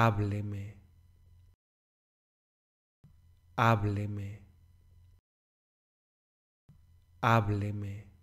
hábleme, hábleme, hábleme.